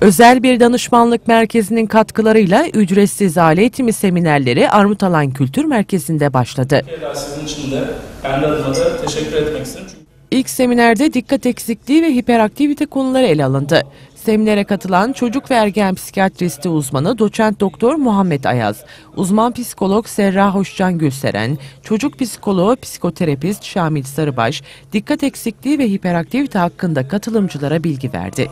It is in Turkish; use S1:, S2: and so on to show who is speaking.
S1: Özel bir danışmanlık merkezinin katkılarıyla ücretsiz aile eğitimi seminerleri Armutalan Kültür Merkezi'nde başladı.
S2: sizin de adıma da teşekkür etmek isterim. Çünkü
S1: İlk seminerde dikkat eksikliği ve hiperaktivite konuları ele alındı. Seminere katılan çocuk ve ergen psikiyatristi uzmanı doçent doktor Muhammed Ayaz, uzman psikolog Serra Hoşcan Gülseren, çocuk psikoloğu psikoterapist Şamil Sarıbaş, dikkat eksikliği ve hiperaktivite hakkında katılımcılara bilgi verdi.